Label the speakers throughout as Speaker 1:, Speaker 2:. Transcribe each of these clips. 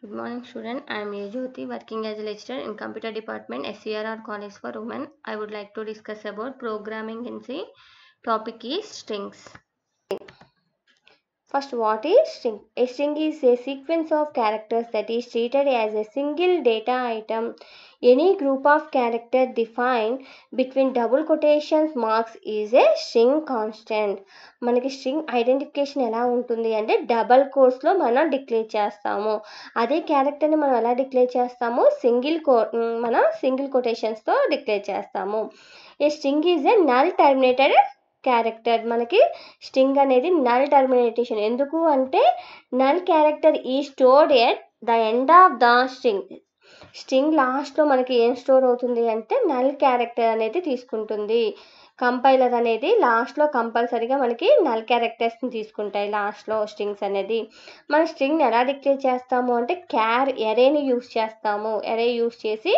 Speaker 1: Good morning student. I am Yajyoti working as a lecturer in computer department SCRR College for Women. I would like to discuss about programming in C. Topic is strings. First, what is string? A string is a sequence of characters that is treated as a single data item. Any group of character defined between double quotation marks is a string constant. మనకి string identification ఎలా ఉంటుంది అంటే double కోర్స్లో మనం declare చేస్తాము అదే క్యారెక్టర్ని మనం ఎలా డిక్లేర్ చేస్తాము సింగిల్ కో మనం సింగిల్ కొటేషన్స్తో డిక్లేర్ చేస్తాము a string is a null terminated character మనకి స్టింగ్ అనేది నల్ టర్మినేటేషన్ ఎందుకు అంటే null character is stored at the end of the string string లాస్ట్లో మనకి ఏం స్టోర్ అవుతుంది అంటే నల్ క్యారెక్టర్ అనేది తీసుకుంటుంది కంపైలర్ అనేది లాస్ట్లో కంపల్సరీగా మనకి నల్ క్యారెక్టర్స్ని తీసుకుంటాయి లాస్ట్లో స్ట్రింగ్స్ అనేది మన స్ట్రింగ్ని ఎలా డిక్లేర్ చేస్తాము అంటే క్యార్ ఎరేని యూస్ చేస్తాము ఎరే యూస్ చేసి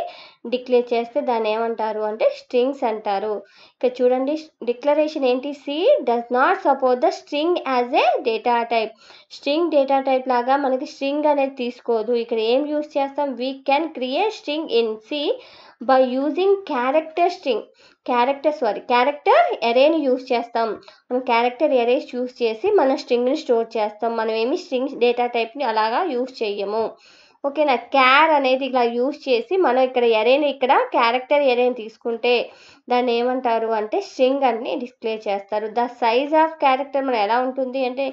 Speaker 1: డిక్లేర్ చేస్తే దాన్ని ఏమంటారు అంటే స్ట్రింగ్స్ అంటారు ఇక చూడండి డిక్లరేషన్ ఏంటి C does not support the string as a data type string data type లాగా మనకి స్ట్రింగ్ అనేది తీసుకోదు ఇక్కడ ఏం యూస్ చేస్తాం we can create string in C by using character string character sorry character ఎరేని యూస్ చేస్తాం మనం క్యారెక్టర్ ఎరేస్ చూస్ చేసి మన స్ట్రింగ్ని స్టోర్ చేస్తాం మనం ఏమి స్ట్రింగ్స్ డేటా టైప్ని అలాగా యూజ్ చేయము ఓకేనా క్యార్ అనేది ఇలా యూజ్ చేసి మనం ఇక్కడ ఎరేని ఇక్కడ క్యారెక్టర్ ఎరేని తీసుకుంటే దాన్ని ఏమంటారు అంటే స్ట్రింగ్ అన్ని డిస్ప్లే చేస్తారు ద సైజ్ ఆఫ్ క్యారెక్టర్ మనం ఎలా ఉంటుంది అంటే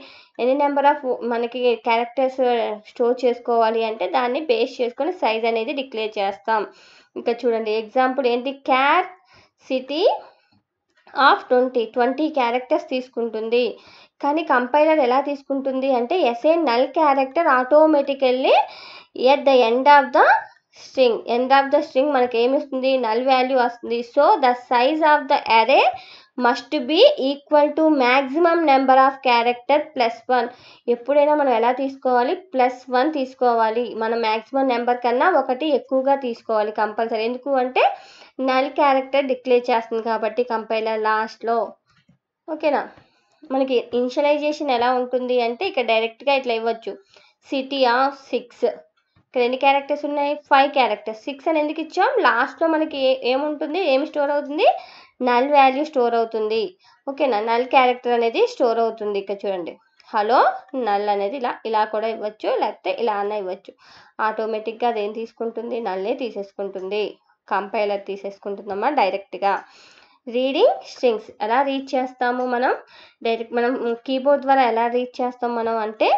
Speaker 1: ఎన్ని నెంబర్ ఆఫ్ మనకి క్యారెక్టర్స్ స్టోర్ చేసుకోవాలి అంటే దాన్ని బేస్ చేసుకొని సైజ్ అనేది డిక్లేర్ చేస్తాం ఇంకా చూడండి ఎగ్జాంపుల్ ఏంటి char city of twenty twenty characters తీసుకుంటుంది కానీ కంపైలర్ ఎలా తీసుకుంటుంది అంటే as a null character automatically at the end of the string end of the string మనకి ఏమిస్తుంది నల్ వాల్యూ వస్తుంది so the size of the array must be equal to maximum number of character plus one ఎప్పుడైనా మనం ఎలా తీసుకోవాలి plus one తీసుకోవాలి మనం maximum number కన్నా ఒకటి ఎక్కువగా తీసుకోవాలి కంపల్సరీ ఎందుకు అంటే నల్ క్యారెక్టర్ డిక్లేర్ చేస్తుంది కాబట్టి కంపైలర్ లాస్ట్లో ఓకేనా మనకి ఇనిషియలైజేషన్ ఎలా ఉంటుంది అంటే ఇక్కడ డైరెక్ట్గా ఇట్లా ఇవ్వచ్చు సిటీ ఆఫ్ సిక్స్ ఇక్కడ ఎన్ని క్యారెక్టర్స్ ఉన్నాయి ఫైవ్ క్యారెక్టర్స్ సిక్స్ అని ఎందుకు ఇచ్చాం లాస్ట్లో మనకి ఏముంటుంది ఏమి స్టోర్ అవుతుంది నల్ వాల్యూ స్టోర్ అవుతుంది ఓకేనా నల్ క్యారెక్టర్ అనేది స్టోర్ అవుతుంది ఇక్కడ చూడండి హలో నల్ అనేది ఇలా ఇలా కూడా ఇవ్వచ్చు లేకపోతే ఇలా అన్న ఇవ్వచ్చు ఆటోమేటిక్గా అదేం తీసుకుంటుంది నల్లే తీసేసుకుంటుంది కంపైలర్ తీసేసుకుంటుందమ్మా డైరెక్ట్గా రీడింగ్ స్ట్రింగ్స్ ఎలా రీచ్ చేస్తాము మనం డైరెక్ట్ మనం కీబోర్డ్ ద్వారా ఎలా రీచ్ చేస్తాం మనం అంటే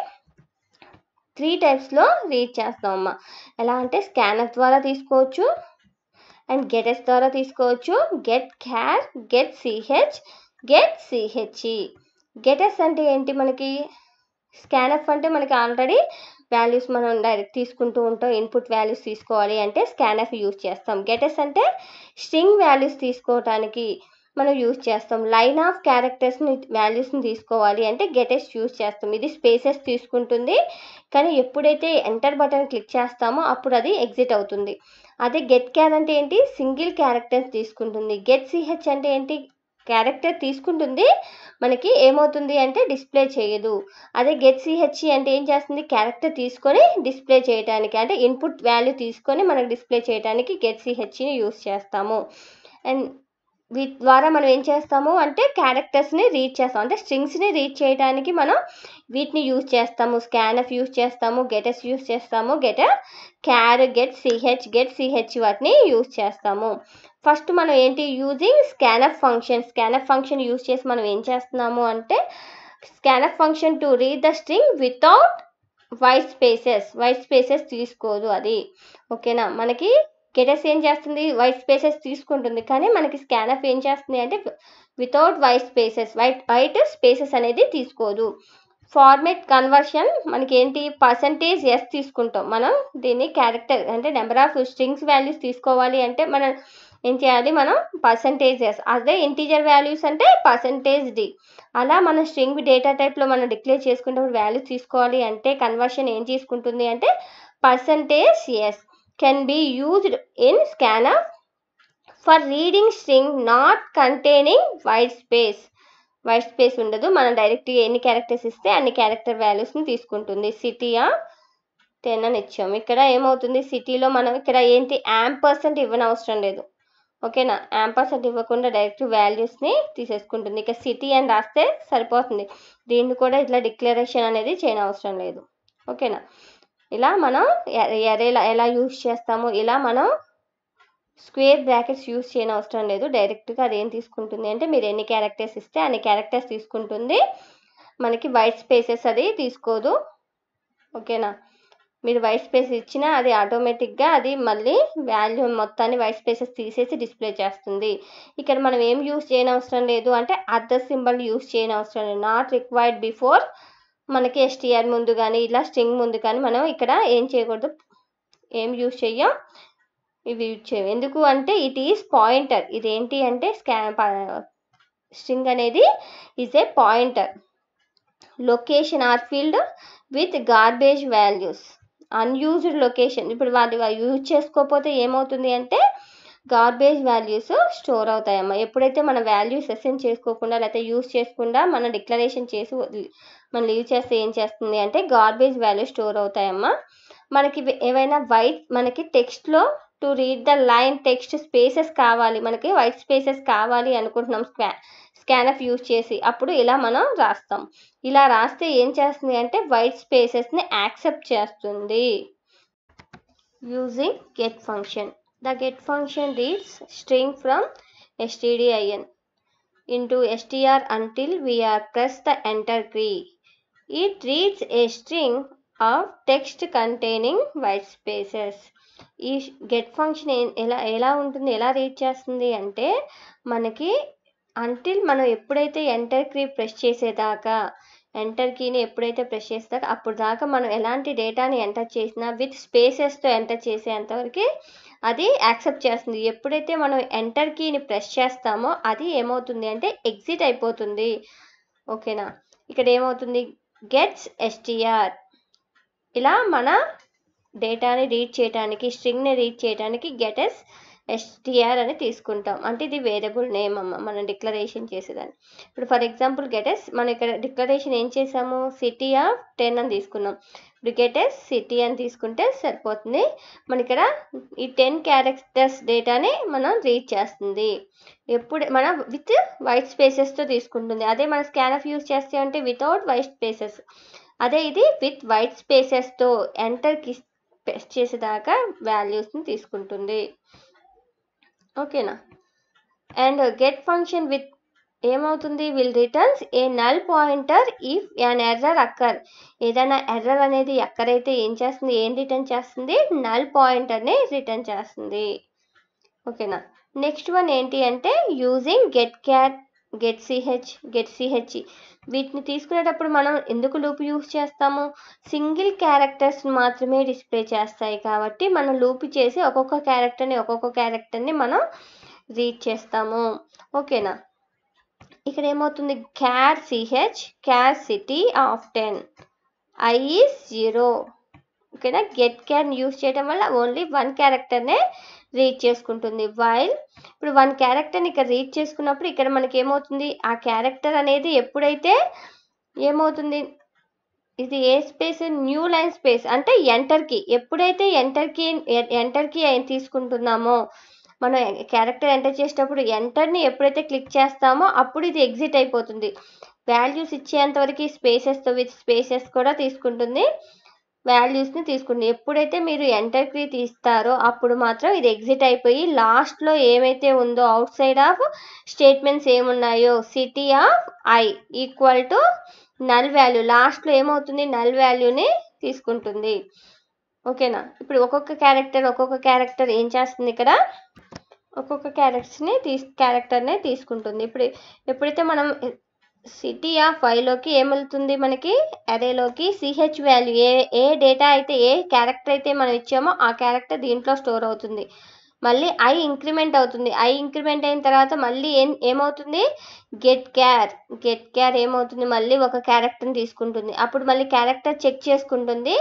Speaker 1: త్రీ టైప్స్లో రీచ్ చేస్తాం అమ్మ ఎలా అంటే స్కానర్ ద్వారా తీసుకోవచ్చు అండ్ గెటెస్ ద్వారా తీసుకోవచ్చు get cash get C H get C H E gets అంటే ఏంటి మనకి స్కానఫ్ అంటే మనకి ఆల్రెడీ వాల్యూస్ మనం డైరెక్ట్ తీసుకుంటూ ఉంటాం ఇన్పుట్ వాల్యూస్ తీసుకోవాలి అంటే స్కానఫ్ యూజ్ చేస్తాం గెటెస్ అంటే స్ట్రింగ్ వాల్యూస్ తీసుకోవటానికి మనం యూజ్ చేస్తాం లైన్ ఆఫ్ క్యారెక్టర్స్ని వాల్యూస్ని తీసుకోవాలి అంటే గెటెస్ యూజ్ చేస్తాం ఇది స్పేసెస్ తీసుకుంటుంది కానీ ఎప్పుడైతే ఎంటర్ బటన్ క్లిక్ చేస్తామో అప్పుడు అది ఎగ్జిట్ అవుతుంది అదే గెట్ క్యాన్ అంటే ఏంటి సింగిల్ క్యారెక్టర్స్ తీసుకుంటుంది గెట్ సిహెచ్ అంటే ఏంటి క్యారెక్టర్ తీసుకుంటుంది మనకి ఏమవుతుంది అంటే డిస్ప్లే చేయదు అదే గెట్ సిహెచ్ఈ అంటే ఏం చేస్తుంది క్యారెక్టర్ తీసుకొని డిస్ప్లే చేయడానికి అంటే ఇన్పుట్ వాల్యూ తీసుకొని మనకు డిస్ప్లే చేయడానికి గెట్ సిహెచ్ఈని యూస్ చేస్తాము అండ్ వీటి ద్వారా మనం ఏం చేస్తాము అంటే క్యారెక్టర్స్ని రీడ్ చేస్తాం అంటే స్ట్రింగ్స్ని రీడ్ చేయడానికి మనం వీటిని యూజ్ చేస్తాము స్కానఫ్ యూజ్ చేస్తాము గెటెస్ యూజ్ చేస్తాము get char get C H get C H వాటిని యూజ్ చేస్తాము ఫస్ట్ మనం ఏంటి using scanf function scanf function use చేసి మనం ఏం చేస్తున్నాము అంటే scanf function to read the string without white spaces white spaces తీసుకోదు అది ఓకేనా మనకి కెటస్ ఏం చేస్తుంది వైట్ స్పేసెస్ తీసుకుంటుంది కానీ మనకి స్కానఫ్ ఏం చేస్తుంది అంటే without white spaces white white spaces అనేది తీసుకోదు ఫార్మేట్ కన్వర్షన్ మనకి ఏంటి పర్సంటేజ్ ఎస్ తీసుకుంటాం మనం దీన్ని క్యారెక్టర్ అంటే నెంబర్ ఆఫ్ స్ట్రింగ్స్ వాల్యూస్ తీసుకోవాలి అంటే మనం ఏం చేయాలి మనం పర్సంటేజ్ ఎస్ అదే ఇంటీజర్ వాల్యూస్ అంటే పర్సంటేజ్ డి అలా మన స్ట్రింగ్ డేటా టైప్లో మనం డిక్లేర్ చేసుకుంటే వాల్యూస్ తీసుకోవాలి అంటే కన్వర్షన్ ఏం తీసుకుంటుంది అంటే percentage S can be used in scanner for reading string not containing white space white space ఉండదు మనం డైరెక్ట్గా ఎన్ని క్యారెక్టర్స్ ఇస్తే అన్ని క్యారెక్టర్ వాల్యూస్ని తీసుకుంటుంది సిటీయా టెన్ అని ఇచ్చాము ఇక్కడ ఏమవుతుంది సిటీలో మనం ఇక్కడ ఏంటి యామ్ పర్సెంట్ అవసరం లేదు ఓకేనా యాంప్ పర్సెంట్ ఇవ్వకుండా డైరెక్ట్ వాల్యూస్ని తీసేసుకుంటుంది ఇక సిటీ అని రాస్తే సరిపోతుంది దీన్ని కూడా ఇట్లా డిక్లరేషన్ అనేది అవసరం లేదు ఓకేనా ఇలా మనం ఎలా ఎలా యూజ్ చేస్తాము ఇలా మనం స్క్వేర్ బ్రాకెట్స్ యూజ్ చేయని అవసరం లేదు డైరెక్ట్గా అది ఏం తీసుకుంటుంది అంటే మీరు ఎన్ని క్యారెక్టర్స్ ఇస్తే అన్ని క్యారెక్టర్స్ తీసుకుంటుంది మనకి వైట్ స్పేసెస్ అది తీసుకోదు ఓకేనా మీరు వైట్ స్పేస్ ఇచ్చినా అది ఆటోమేటిక్గా అది మళ్ళీ వాల్యూ మొత్తాన్ని వైట్ స్పేసెస్ తీసేసి డిస్ప్లే చేస్తుంది ఇక్కడ మనం ఏం యూస్ చేయని అవసరం లేదు అంటే అర్థ సింబల్ యూస్ చేయని అవసరం లేదు నాట్ రిక్వైర్డ్ బిఫోర్ మనకి ఎస్టీఆర్ ముందు కానీ ఇలా స్ట్రింగ్ ముందు కానీ మనం ఇక్కడ ఏం చేయకూడదు ఏం యూజ్ చెయ్యం ఇవి యూజ్ చేయం ఎందుకు అంటే ఇట్ ఈస్ పాయింటర్ ఇదేంటి అంటే స్కా స్ట్రింగ్ అనేది is a pointer location are filled with garbage values unused location ఇప్పుడు వాటి యూజ్ చేసుకోకపోతే ఏమవుతుంది అంటే గార్బేజ్ వాల్యూస్ స్టోర్ అవుతాయమ్మా ఎప్పుడైతే మన వాల్యూస్ అసెన్ చేసుకోకుండా లేకపోతే యూజ్ చేసుకుండా మన డిక్లరేషన్ చేసి మనం లీవ్ చేస్తే ఏం చేస్తుంది అంటే గార్బేజ్ వాల్యూ స్టోర్ అవుతాయమ్మా మనకి ఏవైనా వైట్ మనకి టెక్స్ట్లో to read the line text spaces కావాలి మనకి వైట్ స్పేసెస్ కావాలి అనుకుంటున్నాం స్క్వా స్కానప్ యూజ్ చేసి అప్పుడు ఇలా మనం రాస్తాం ఇలా రాస్తే ఏం చేస్తుంది అంటే వైట్ స్పేసెస్ని యాక్సెప్ట్ చేస్తుంది using get function the get function reads string from S T D I N into S T R until we are press the enter key it reads a string of text containing white spaces ఈ గెట్ ఫంక్షన్ ఎలా ఎలా ఉంటుంది ఎలా read చేస్తుంది అంటే మనకి until మనం ఎప్పుడైతే ఎంటర్ క్రీ ప్రెస్ చేసేదాకా ఎంటర్ కీని ఎప్పుడైతే ప్రెస్ చేసేదాకా అప్పుడు దాకా మనం ఎలాంటి డేటాని ఎంటర్ చేసినా విత్ స్పేసెస్తో ఎంటర్ చేసేంతవరకు అది యాక్సెప్ట్ చేస్తుంది ఎప్పుడైతే మనం ఎంటర్ కీని ప్రెస్ చేస్తామో అది ఏమవుతుంది అంటే ఎగ్జిట్ అయిపోతుంది ఓకేనా ఇక్కడ ఏమవుతుంది గెట్స్ ఎస్టీఆర్ ఇలా మన డేటాని రీడ్ చేయడానికి స్ట్రింగ్ని రీడ్ చేయడానికి గెటెస్ ఎస్టీఆర్ అని తీసుకుంటాం అంటే ఇది వేరియబుల్ నేమ్ అమ్మ మనం డిక్లరేషన్ చేసేదాన్ని ఇప్పుడు ఫర్ ఎగ్జాంపుల్ గెటెస్ మనం ఇక్కడ డిక్లరేషన్ ఏం చేసాము సిటీ ఆఫ్ టెన్ అని తీసుకున్నాం బ్రిగేటెస్ సిటీ అని తీసుకుంటే సరిపోతుంది మన ఇక్కడ ఈ టెన్ క్యారెక్టర్స్ డేటాని మనం రీచ్ చేస్తుంది ఎప్పుడు మనం విత్ వైట్ స్పేసెస్తో తీసుకుంటుంది అదే మనం స్కానఫ్ యూజ్ చేస్తే అంటే వితౌట్ వైట్ స్పేసెస్ అదే ఇది విత్ వైట్ స్పేసెస్తో ఎంటర్కి చేసేదాకా వాల్యూస్ని తీసుకుంటుంది ఓకేనా అండ్ గెట్ ఫంక్షన్ విత్ ఏమవుతుంది will returns a null pointer if an error occur ఏదైనా ఎర్రర్ అనేది ఎక్కడైతే ఏం చేస్తుంది ఏం రిటర్న్ చేస్తుంది నల్ పాయింటర్ని రిటర్న్ చేస్తుంది ఓకేనా నెక్స్ట్ వన్ ఏంటి అంటే using get cat get C H get C H వీటిని తీసుకునేటప్పుడు మనం ఎందుకు లూప్ యూజ్ చేస్తాము సింగిల్ క్యారెక్టర్స్ మాత్రమే డిస్ప్లే చేస్తాయి కాబట్టి మనం లూప్ చేసి ఒక్కొక్క క్యారెక్టర్ని ఒక్కొక్క క్యారెక్టర్ని మనం రీడ్ చేస్తాము ఓకేనా ఇక్కడ ఏమవుతుంది char C H char city of ten I zero ఓకేనా గెట్ క్యాన్ యూస్ చేయడం వల్ల ఓన్లీ వన్ క్యారెక్టర్నే రీచ్ చేసుకుంటుంది వైల్ ఇప్పుడు వన్ క్యారెక్టర్ని ఇక్కడ రీచ్ చేసుకున్నప్పుడు ఇక్కడ మనకి ఏమవుతుంది ఆ క్యారెక్టర్ అనేది ఎప్పుడైతే ఏమవుతుంది ఇది a space new line space అంటే ఎంటర్కి ఎప్పుడైతే ఎంటర్కి ఎంటర్కి తీసుకుంటున్నామో మనం క్యారెక్టర్ ఎంటర్ చేసేటప్పుడు ఎంటర్ని ఎప్పుడైతే క్లిక్ చేస్తామో అప్పుడు ఇది ఎగ్జిట్ అయిపోతుంది వాల్యూస్ ఇచ్చేంతవరకు స్పేసెస్తో విత్ స్పేసెస్ కూడా తీసుకుంటుంది వాల్యూస్ని తీసుకుంటుంది ఎప్పుడైతే మీరు ఎంటర్ క్రీ తీస్తారో అప్పుడు మాత్రం ఇది ఎగ్జిట్ అయిపోయి లాస్ట్లో ఏమైతే ఉందో అవుట్ సైడ్ ఆఫ్ స్టేట్మెంట్స్ ఏమున్నాయో city of I equal to null value లాస్ట్లో ఏమవుతుంది నల్ వాల్యూని తీసుకుంటుంది ఓకేనా ఇప్పుడు ఒక్కొక్క క్యారెక్టర్ ఒక్కొక్క క్యారెక్టర్ ఏం చేస్తుంది ఇక్కడ ఒక్కొక్క క్యారెక్టర్స్ని తీసు క్యారెక్టర్నే తీసుకుంటుంది ఇప్పుడు ఎప్పుడైతే మనం సిటీ ఆ ఫైవ్లోకి ఏమవుతుంది మనకి అరేలోకి సిహెచ్ వాల్యూ ఏ ఏ డేటా అయితే ఏ క్యారెక్టర్ అయితే మనం ఇచ్చామో ఆ క్యారెక్టర్ దీంట్లో స్టోర్ అవుతుంది మళ్ళీ ఐ ఇంక్రిమెంట్ అవుతుంది ఐ ఇంక్రిమెంట్ అయిన తర్వాత మళ్ళీ ఏం ఏమవుతుంది గెట్ క్యార్ గెట్ క్యార్ ఏమవుతుంది మళ్ళీ ఒక క్యారెక్టర్ని తీసుకుంటుంది అప్పుడు మళ్ళీ క్యారెక్టర్ చెక్ చేసుకుంటుంది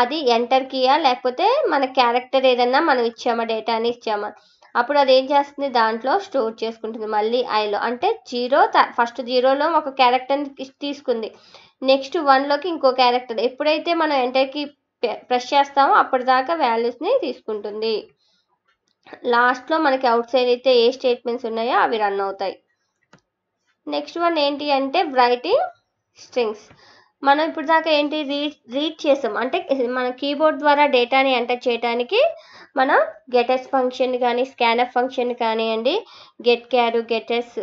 Speaker 1: అది ఎంటర్ కీయా లేకపోతే మన క్యారెక్టర్ ఏదన్నా మనం ఇచ్చామా డేటాని ఇచ్చామా అప్పుడు అది ఏం చేస్తుంది దాంట్లో స్టోర్ చేసుకుంటుంది మళ్ళీ ఐలో అంటే జీరో ఫస్ట్ జీరోలో ఒక క్యారెక్టర్ తీసుకుంది నెక్స్ట్ వన్లోకి ఇంకో క్యారెక్టర్ ఎప్పుడైతే మనం ఎంటర్కి ప్రెస్ చేస్తామో అప్పటిదాకా వాల్యూస్ని తీసుకుంటుంది లాస్ట్లో మనకి అవుట్ సైడ్ అయితే ఏ స్టేట్మెంట్స్ ఉన్నాయో అవి రన్ అవుతాయి నెక్స్ట్ వన్ ఏంటి అంటే రైటింగ్ స్ట్రింగ్స్ మనం ఇప్పుడు దాకా ఏంటి రీడ్ రీడ్ చేసాం అంటే మన కీబోర్డ్ ద్వారా డేటాని ఎంటర్ చేయడానికి మనం గెటెస్ ఫంక్షన్ కానీ స్కానర్ ఫంక్షన్ కానివ్వండి గెట్ క్యారు గెటెస్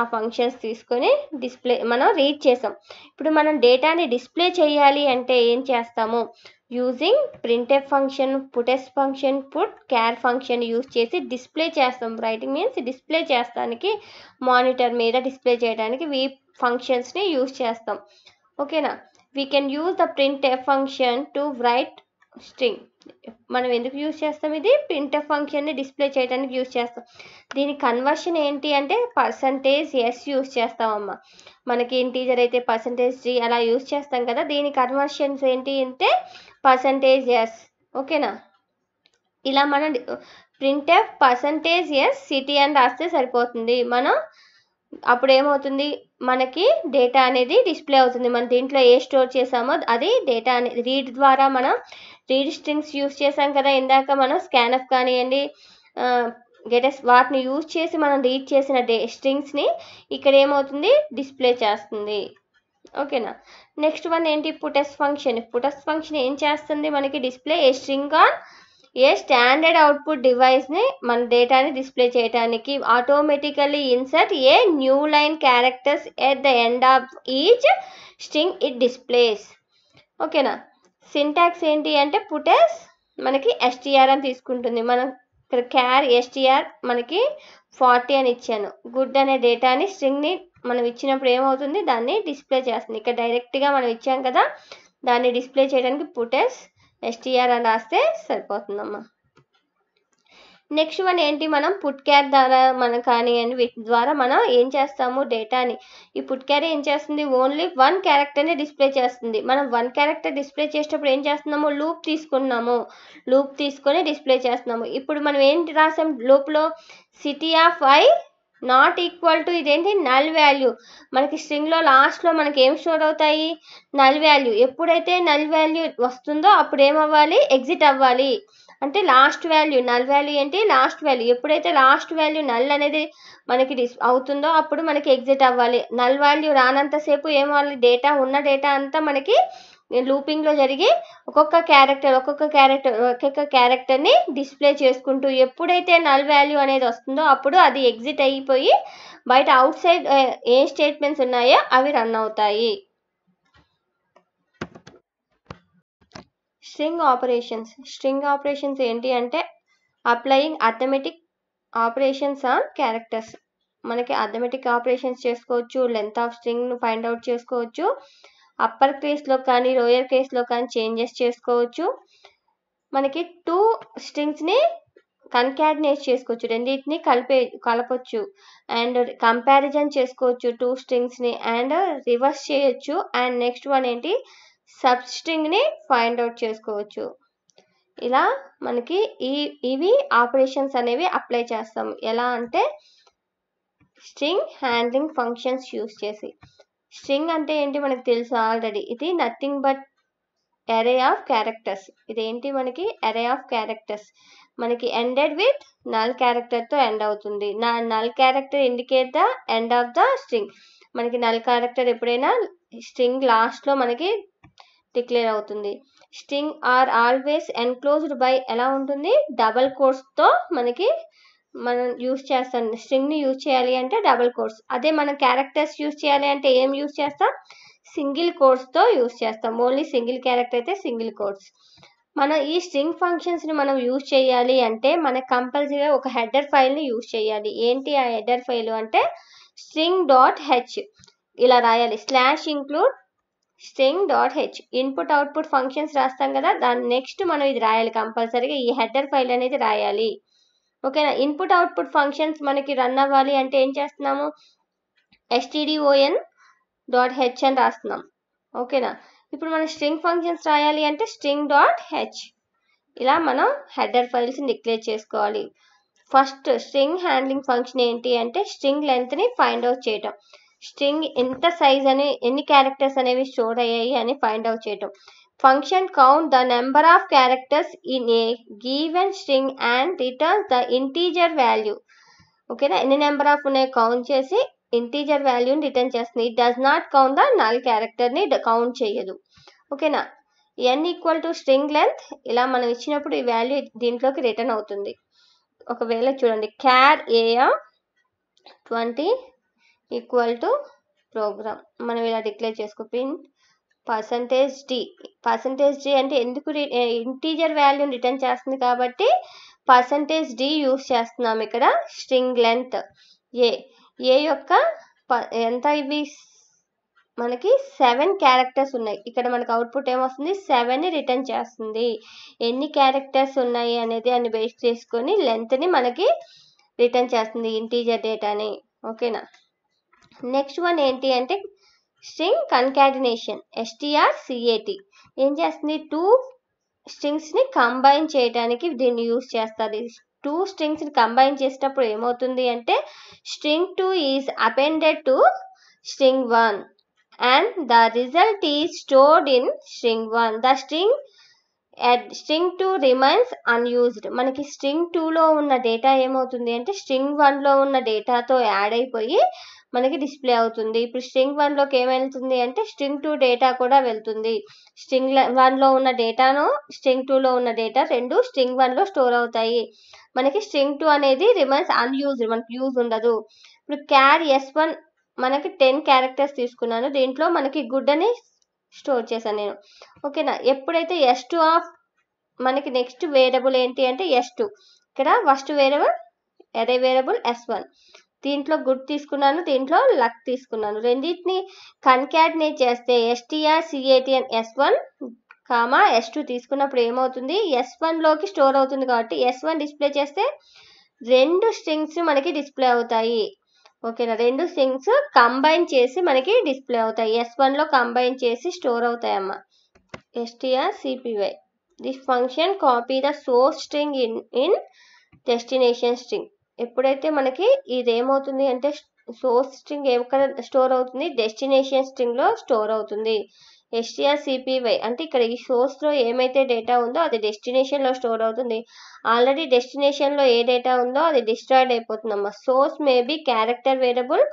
Speaker 1: ఆ ఫంక్షన్స్ తీసుకొని డిస్ప్లే మనం రీడ్ చేసాం ఇప్పుడు మనం డేటాని డిస్ప్లే చేయాలి అంటే ఏం చేస్తాము using printf function puts function put char function use చేసి డిస్ప్లే చేస్తాం రైటింగ్ మీన్స్ డిస్ప్లే చేస్తానికి మానిటర్ మీద డిస్ప్లే చేయడానికి వీ ఫంక్షన్స్ని యూజ్ చేస్తాం ఓకేనా we can use the printf function to write string మనం ఎందుకు యూజ్ చేస్తాం ఇది ప్రింట్ ఎఫ్ ఫంక్షన్ని డిస్ప్లే చేయడానికి యూజ్ చేస్తాం దీని కన్వర్షన్ ఏంటి అంటే పర్సంటేజ్ ఎస్ యూజ్ చేస్తామమ్మా మనకి ఇంటీజర్ అయితే పర్సంటేజ్ జీ అలా యూజ్ చేస్తాం కదా దీని కన్వర్షన్స్ ఏంటి అంటే పర్సంటేజ్ ఎస్ ఓకేనా ఇలా మనం printf percentage S city అని రాస్తే సరిపోతుంది మనం అప్పుడు ఏమవుతుంది మనకి డేటా అనేది డిస్ప్లే అవుతుంది మనం దీంట్లో ఏ స్టోర్ చేసామో అది డేటా అనేది రీడ్ ద్వారా మనం రీడ్ స్ట్రింగ్స్ యూస్ చేసాం కదా ఇందాక మనం అప్ కానివ్వండి గెటెస్ట్ వాటిని యూజ్ చేసి మనం రీడ్ చేసిన డే స్ట్రింగ్స్ని ఇక్కడ ఏమవుతుంది డిస్ప్లే చేస్తుంది ఓకేనా నెక్స్ట్ వన్ ఏంటి పుటస్ ఫంక్షన్ పుటస్ ఫంక్షన్ ఏం చేస్తుంది మనకి display a string on a standard output డివైస్ని మన డేటాని డిస్ప్లే చేయడానికి automatically insert a new line characters at the end of each string it displays ఓకేనా సింటాక్స్ ఏంటి అంటే పుటెస్ మనకి ఎస్టీఆర్ అని తీసుకుంటుంది మనం ఇక్కడ క్యార్ ఎస్టీఆర్ మనకి ఫార్టీ అని ఇచ్చాను గుడ్ అనే డేటాని స్ట్రింగ్ని మనం ఇచ్చినప్పుడు ఏమవుతుంది దాన్ని డిస్ప్లే చేస్తుంది ఇక్కడ డైరెక్ట్గా మనం ఇచ్చాం కదా దాన్ని డిస్ప్లే చేయడానికి పుటెస్ ఎస్టీఆర్ అని రాస్తే సరిపోతుందమ్మా నెక్స్ట్ వన్ ఏంటి మనం పుట్ క్యార్ ద్వారా మనం కానివ్వండి వీటి ద్వారా మనం ఏం చేస్తాము డేటాని ఈ పుట్ క్యార్ ఏం చేస్తుంది ఓన్లీ వన్ క్యారెక్టర్ని డిస్ప్లే చేస్తుంది మనం వన్ క్యారెక్టర్ డిస్ప్లే చేసేటప్పుడు ఏం చేస్తున్నాము లూప్ తీసుకున్నాము లూప్ తీసుకొని డిస్ప్లే చేస్తున్నాము ఇప్పుడు మనం ఏంటి రాసాం లూప్లో city of I not equal to ఇదేంటి నల్ వాల్యూ మనకి స్ట్రింగ్లో లాస్ట్లో మనకి ఏం స్టోర్ అవుతాయి నల్ వాల్యూ ఎప్పుడైతే నల్ వాల్యూ వస్తుందో అప్పుడు ఏమవ్వాలి ఎగ్జిట్ అవ్వాలి అంటే లాస్ట్ వాల్యూ నల్ వాల్యూ ఏంటి లాస్ట్ వాల్యూ ఎప్పుడైతే లాస్ట్ వాల్యూ నల్ అనేది మనకి డిస్ అవుతుందో అప్పుడు మనకి ఎగ్జిట్ అవ్వాలి నల్ వాల్యూ రానంతసేపు ఏమవ్వాలి డేటా ఉన్న డేటా అంతా మనకి నేను లూపింగ్లో జరిగి ఒక్కొక్క క్యారెక్టర్ ఒక్కొక్క క్యారెక్టర్ ఒక్కొక్క క్యారెక్టర్ని డిస్ప్లే చేసుకుంటూ ఎప్పుడైతే నల్ వాల్యూ అనేది వస్తుందో అప్పుడు అది ఎగ్జిట్ అయిపోయి బయట అవుట్ సైడ్ ఏ స్టేట్మెంట్స్ ఉన్నాయో అవి రన్ అవుతాయి స్ట్రింగ్ ఆపరేషన్స్ స్ట్రింగ్ ఆపరేషన్స్ ఏంటి అంటే applying arithmetic operations on characters మనకి అథమెటిక్ ఆపరేషన్స్ చేసుకోవచ్చు లెంత్ ఆఫ్ స్ట్రింగ్ను ఫైండ్ అవుట్ చేసుకోవచ్చు అప్పర్ క్రీస్లో కానీ లోయర్ క్రీస్లో కానీ చేంజెస్ చేసుకోవచ్చు మనకి టూ స్ట్రింగ్స్ని కన్కాడినేట్ చేసుకోవచ్చు రెండింటిని కలిపే కలపచ్చు అండ్ కంపారిజన్ చేసుకోవచ్చు టూ స్ట్రింగ్స్ని అండ్ రివర్స్ చేయొచ్చు అండ్ నెక్స్ట్ వన్ ఏంటి సబ్ స్ట్రింగ్ని ఫైండ్ అవుట్ చేసుకోవచ్చు ఇలా మనకి ఈ ఇవి ఆపరేషన్స్ అనేవి అప్లై చేస్తాం ఎలా అంటే స్ట్రింగ్ హ్యాండ్లింగ్ ఫంక్షన్స్ యూస్ చేసి స్ట్రింగ్ అంటే ఏంటి మనకు తెలుసు ఆల్రెడీ ఇది nothing but array of characters ఇదేంటి మనకి ఎరే ఆఫ్ క్యారెక్టర్స్ మనకి ఎండెడ్ విత్ నల్ క్యారెక్టర్తో ఎండ్ అవుతుంది నా null character indicate the end of the string మనకి నల్ క్యారెక్టర్ ఎప్పుడైనా స్ట్రింగ్ లాస్ట్లో మనకి డిక్లేర్ అవుతుంది string are always enclosed by ఎలా ఉంటుంది డబల్ కోట్స్తో మనకి మనం యూస్ చేస్తాం స్ట్రింగ్ని యూజ్ చేయాలి అంటే డబుల్ కోర్స్ అదే మనం క్యారెక్టర్స్ యూజ్ చేయాలి అంటే ఏం యూజ్ చేస్తాం సింగిల్ కోర్స్తో యూజ్ చేస్తాం ఓన్లీ సింగిల్ క్యారెక్టర్ అయితే సింగిల్ కోర్స్ మనం ఈ స్ట్రింగ్ ఫంక్షన్స్ని మనం యూజ్ చేయాలి అంటే మనకు కంపల్సరీగా ఒక హెడర్ ఫైల్ని యూజ్ చేయాలి ఏంటి ఆ హెడర్ ఫైల్ అంటే స్ట్రింగ్ డాట్ హెచ్ ఇలా రాయాలి slash include string dot H input output functions రాస్తాం కదా దాని నెక్స్ట్ మనం ఇది రాయాలి కంపల్సరీగా ఈ హెడర్ ఫైల్ అనేది రాయాలి ఓకేనా ఇన్పుట్ అవుట్పుట్ ఫంక్షన్స్ మనకి రన్ అవ్వాలి అంటే ఏం చేస్తున్నాము ఎస్టీడిఓఎన్ డాట్ హెచ్ అని రాస్తున్నాం ఓకేనా ఇప్పుడు మనం స్ట్రింగ్ ఫంక్షన్స్ రాయాలి అంటే స్ట్రింగ్ డాట్ హెచ్ ఇలా మనం హెడర్ ఫైల్స్ డిక్లేర్ చేసుకోవాలి ఫస్ట్ స్ట్రింగ్ హ్యాండ్లింగ్ ఫంక్షన్ ఏంటి అంటే స్ట్రింగ్ లెంత్ని ఫైండ్ అవుట్ చేయటం స్ట్రింగ్ ఎంత సైజ్ అని ఎన్ని క్యారెక్టర్స్ అనేవి స్టోర్ అయ్యాయి అని ఫైండ్ అవుట్ చేయటం function count the number of characters in a given string and returns the integer value ఓకేనా ఎన్ని నెంబర్ ఆఫ్ ఉన్నాయి కౌంట్ చేసి ఇంటీజర్ వాల్యూని రిటర్న్ చేస్తుంది it does not count the null క్యారెక్టర్ని కౌంట్ చేయదు ఓకేనా n equal to string length ఇలా మనం ఇచ్చినప్పుడు ఈ వాల్యూ దీంట్లోకి రిటర్న్ అవుతుంది ఒకవేళ చూడండి char a twenty equal to program మనం ఇలా డిక్లేర్ చేసుకో పిన్ పర్సంటేజ్ డి పర్సంటేజ్ డి అంటే ఎందుకు ఇంటీజర్ వాల్యూని రిటర్న్ చేస్తుంది కాబట్టి పర్సంటేజ్ డి యూస్ చేస్తున్నాం ఇక్కడ స్ట్రింగ్ లెంత్ ఏ ఏ యొక్క ఎంత ఇవి మనకి సెవెన్ క్యారెక్టర్స్ ఉన్నాయి ఇక్కడ మనకు అవుట్పుట్ ఏమొస్తుంది సెవెన్ రిటర్న్ చేస్తుంది ఎన్ని క్యారెక్టర్స్ ఉన్నాయి అనేది అని బేస్ చేసుకొని లెంత్ని మనకి రిటర్న్ చేస్తుంది ఇంటీజర్ డేటాని ఓకేనా నెక్స్ట్ వన్ ఏంటి అంటే స్ట్రింగ్ కన్కాటినేషన్ ఎస్టీఆర్ సిఏటి ఏం చేస్తుంది టూ స్ట్రింగ్స్ని కంబైన్ చేయడానికి దీన్ని యూస్ చేస్తుంది టూ స్ట్రింగ్స్ని కంబైన్ చేసేటప్పుడు ఏమవుతుంది అంటే string two is appended to string one and the result is stored in string one the string string two remains unused మనకి స్ట్రింగ్ టూలో ఉన్న డేటా ఏమవుతుంది అంటే స్ట్రింగ్ వన్లో ఉన్న డేటాతో యాడ్ అయిపోయి మనకి డిస్ప్లే అవుతుంది ఇప్పుడు స్ట్రింగ్ వన్లోకి ఏం వెళ్తుంది అంటే స్ట్రింగ్ టూ డేటా కూడా వెళ్తుంది స్ట్రింగ్ వన్లో ఉన్న డేటాను స్ట్రింగ్ టూలో ఉన్న డేటా రెండు స్ట్రింగ్ వన్లో స్టోర్ అవుతాయి మనకి స్ట్రింగ్ టూ అనేది రిమైన్స్ అన్యూజ్డ్ మనకి యూజ్ ఉండదు ఇప్పుడు క్యార్ ఎస్ వన్ మనకి టెన్ క్యారెక్టర్స్ తీసుకున్నాను దీంట్లో మనకి గుడ్ అని స్టోర్ చేశాను నేను ఓకేనా ఎప్పుడైతే ఎస్ టూ ఆఫ్ మనకి నెక్స్ట్ వేరియబుల్ ఏంటి అంటే ఎస్ టూ ఇక్కడ ఫస్ట్ వేరియబుల్ అదే వేరియబుల్ ఎస్ వన్ దీంట్లో గుడ్ తీసుకున్నాను దీంట్లో లక్ తీసుకున్నాను రెండింటిని నేను చేస్తే STR CAT and S one comma S two తీసుకున్నప్పుడు ఏమవుతుంది ఎస్ వన్లోకి స్టోర్ అవుతుంది కాబట్టి ఎస్ వన్ డిస్ప్లే చేస్తే రెండు స్ట్రింగ్స్ మనకి డిస్ప్లే అవుతాయి ఓకేనా రెండు స్ట్రింగ్స్ కంబైన్ చేసి మనకి డిస్ప్లే అవుతాయి ఎస్ వన్లో కంబైన్ చేసి స్టోర్ అవుతాయి అమ్మ STR CPY this function copy the source string in in destination string ఎప్పుడైతే మనకి ఇది ఏమవుతుంది అంటే సోర్స్ స్ట్రింగ్ ఎక్కడ స్టోర్ అవుతుంది డెస్టినేషన్ స్ట్రింగ్లో స్టోర్ అవుతుంది ఎస్టిఆర్ సిపివై అంటే ఇక్కడ ఈ సోర్స్లో ఏమైతే డేటా ఉందో అది డెస్టినేషన్లో స్టోర్ అవుతుంది ఆల్రెడీ డెస్టినేషన్లో ఏ డేటా ఉందో అది డిస్ట్రాయిడ్ అమ్మ source may be character variable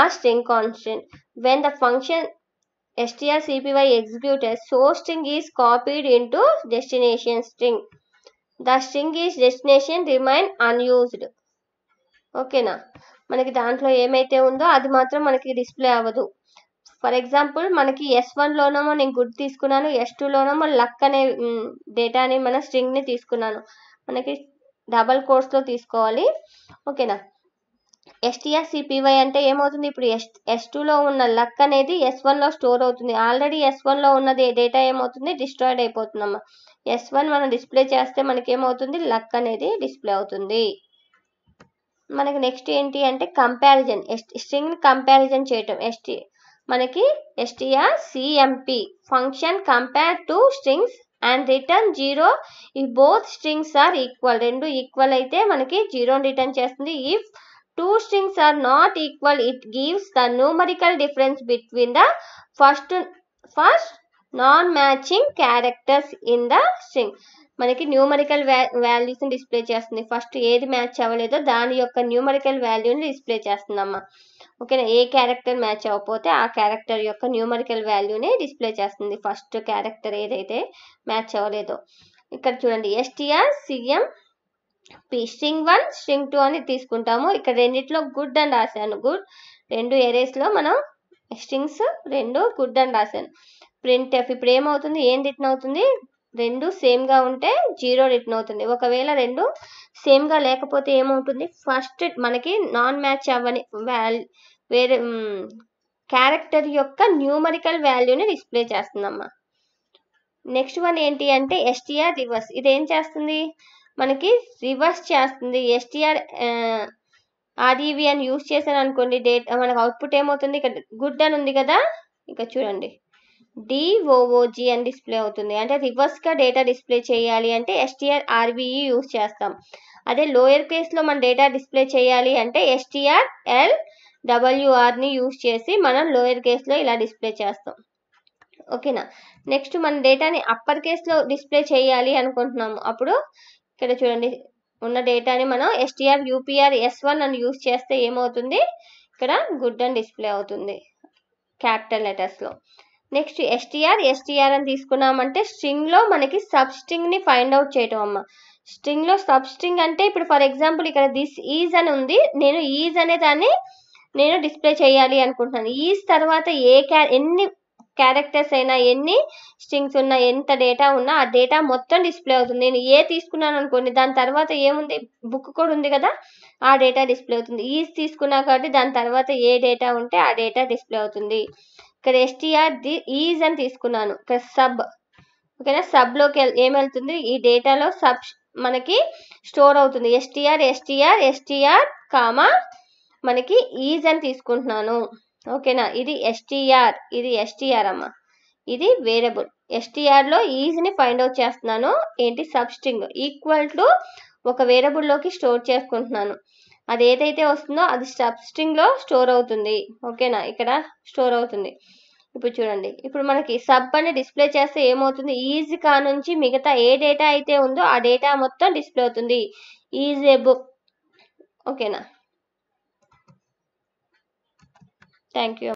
Speaker 1: a string constant when the function STR CPY executed source string is copied into destination string the string is destination remain unused ఓకేనా మనకి దాంట్లో ఏమైతే ఉందో అది మాత్రం మనకి డిస్ప్లే అవ్వదు ఫర్ ఎగ్జాంపుల్ మనకి ఎస్ వన్లోనేమో నేను గుడ్ తీసుకున్నాను ఎస్ టూలోనేమో లక్ అనే డేటాని మన స్ట్రింగ్ని తీసుకున్నాను మనకి డబల్ కోర్స్లో తీసుకోవాలి ఓకేనా ఎస్టీఆర్ సిపివై అంటే ఏమవుతుంది ఇప్పుడు ఎస్ ఎస్ టూలో ఉన్న లక్ అనేది ఎస్ వన్లో స్టోర్ అవుతుంది ఆల్రెడీ ఎస్ వన్లో ఉన్నది డేటా ఏమవుతుంది డిస్ట్రాయిడ్ అయిపోతుందమ్మా ఎస్ వన్ మనం డిస్ప్లే చేస్తే మనకి ఏమవుతుంది లక్ అనేది డిస్ప్లే అవుతుంది మనకి నెక్స్ట్ ఏంటి అంటే కంపారిజన్ స్ట్రింగ్ని కంపారిజన్ చేయటం ఎస్టీ మనకి STR CMP function compare two strings and return zero ఈ బోత్ స్ట్రింగ్స్ ఆర్ ఈక్వల్ రెండు ఈక్వల్ అయితే మనకి జీరోని రిటర్న్ చేస్తుంది if two strings are not equal it gives the numerical difference between the first first non matching characters in the string మనకి numerical ని display చేస్తుంది first ఏది మ్యాచ్ అవ్వలేదో దాని యొక్క న్యూమరికల్ వాల్యూని డిస్ప్లే చేస్తుందమ్మా ఓకేనా ఏ క్యారెక్టర్ మ్యాచ్ అవ్వకపోతే ఆ క్యారెక్టర్ యొక్క న్యూమరికల్ వాల్యూని డిస్ప్లే చేస్తుంది ఫస్ట్ క్యారెక్టర్ ఏదైతే మ్యాచ్ అవ్వలేదో ఇక్కడ చూడండి STR CM P string one string two అని తీసుకుంటాము ఇక్కడ రెండిట్లో గుడ్ అని రాశాను గుడ్ రెండు ఏరియాస్లో మనం స్ట్రింగ్స్ రెండు గుడ్ అండ్ రాశాను ప్రింట్ ఎఫ్ ఇప్పుడు ఏమవుతుంది ఏం రిటర్న్ అవుతుంది రెండు సేమ్గా ఉంటే జీరో రిటర్న్ అవుతుంది ఒకవేళ రెండు సేమ్గా లేకపోతే ఏమవుతుంది ఫస్ట్ మనకి నాన్ మ్యాచ్ అవ్వని వేరే క్యారెక్టర్ యొక్క న్యూమరికల్ వాల్యూని డిస్ప్లే చేస్తుందమ్మా నెక్స్ట్ వన్ ఏంటి అంటే ఎస్టీఆర్ రివర్స్ ఇది ఏం చేస్తుంది మనకి రివర్స్ చేస్తుంది ఎస్టీఆర్ అది ఇవి అని యూస్ చేశాను అనుకోండి డేట్ మనకు అవుట్పుట్ ఏమవుతుంది ఇక్కడ గుడ్ అని ఉంది కదా ఇంకా చూడండి డిఓఓజీ అని డిస్ప్లే అవుతుంది అంటే రివర్స్గా డేటా డిస్ప్లే చేయాలి అంటే ఎస్టీఆర్ ఆర్బిఈ యూస్ చేస్తాం అదే లోయర్ కేస్లో మన డేటా డిస్ప్లే చేయాలి అంటే ఎస్టీఆర్ ఎల్ డబ్ల్యూఆర్ని యూస్ చేసి మనం లోయర్ కేస్లో ఇలా డిస్ప్లే చేస్తాం ఓకేనా నెక్స్ట్ మన డేటాని అప్పర్ కేస్లో డిస్ప్లే చేయాలి అనుకుంటున్నాము అప్పుడు ఇక్కడ చూడండి ఉన్న డేటాని మనం ఎస్టీఆర్ యూపీఆర్ ఎస్ వన్ అని యూస్ చేస్తే ఏమవుతుంది ఇక్కడ గుడ్ అని డిస్ప్లే అవుతుంది క్యాపిటల్ లెటర్స్లో నెక్స్ట్ ఎస్టీఆర్ ఎస్టీఆర్ అని తీసుకున్నామంటే స్ట్రింగ్లో మనకి సబ్ స్ట్రింగ్ని ఫైండ్ అవుట్ చేయటం అమ్మ స్ట్రింగ్లో సబ్ స్ట్రింగ్ అంటే ఇప్పుడు ఫర్ ఎగ్జాంపుల్ ఇక్కడ దిస్ ఈజ్ అని ఉంది నేను ఈజ్ అనే దాన్ని నేను డిస్ప్లే చేయాలి అనుకుంటున్నాను ఈజ్ తర్వాత ఏ క్యా ఎన్ని క్యారెక్టర్స్ అయినా ఎన్ని స్ట్రింగ్స్ ఉన్నా ఎంత డేటా ఉన్నా ఆ డేటా మొత్తం డిస్ప్లే అవుతుంది నేను ఏ తీసుకున్నాను అనుకోండి దాని తర్వాత ఏముంది బుక్ కూడా ఉంది కదా ఆ డేటా డిస్ప్లే అవుతుంది ఈజ్ తీసుకున్నా కాబట్టి దాని తర్వాత ఏ డేటా ఉంటే ఆ డేటా డిస్ప్లే అవుతుంది ఇక్కడ ఎస్టీఆర్ ది ఈజ్ అని తీసుకున్నాను ఇక్కడ సబ్ ఓకేనా సబ్లోకి ఏం వెళ్తుంది ఈ డేటాలో సబ్ మనకి స్టోర్ అవుతుంది ఎస్టీఆర్ ఎస్టీఆర్ ఎస్టీఆర్ కామా మనకి ఈజ్ అని తీసుకుంటున్నాను ఓకేనా ఇది ఎస్టీఆర్ ఇది ఎస్టీఆర్ అమ్మ ఇది వేరియబుల్ ఎస్టీఆర్లో ఈజీని ఫైండ్ అవుట్ చేస్తున్నాను ఏంటి సబ్స్ట్రింగ్ ఈక్వల్ టు ఒక వేరియబుల్లోకి స్టోర్ చేసుకుంటున్నాను అది ఏదైతే వస్తుందో అది సబ్స్ట్రింగ్లో స్టోర్ అవుతుంది ఓకేనా ఇక్కడ స్టోర్ అవుతుంది ఇప్పుడు చూడండి ఇప్పుడు మనకి సబ్ అని డిస్ప్లే చేస్తే ఏమవుతుంది ఈజీ కా నుంచి మిగతా ఏ డేటా అయితే ఉందో ఆ డేటా మొత్తం డిస్ప్లే అవుతుంది ఈజీ బుక్ ఓకేనా Thank you.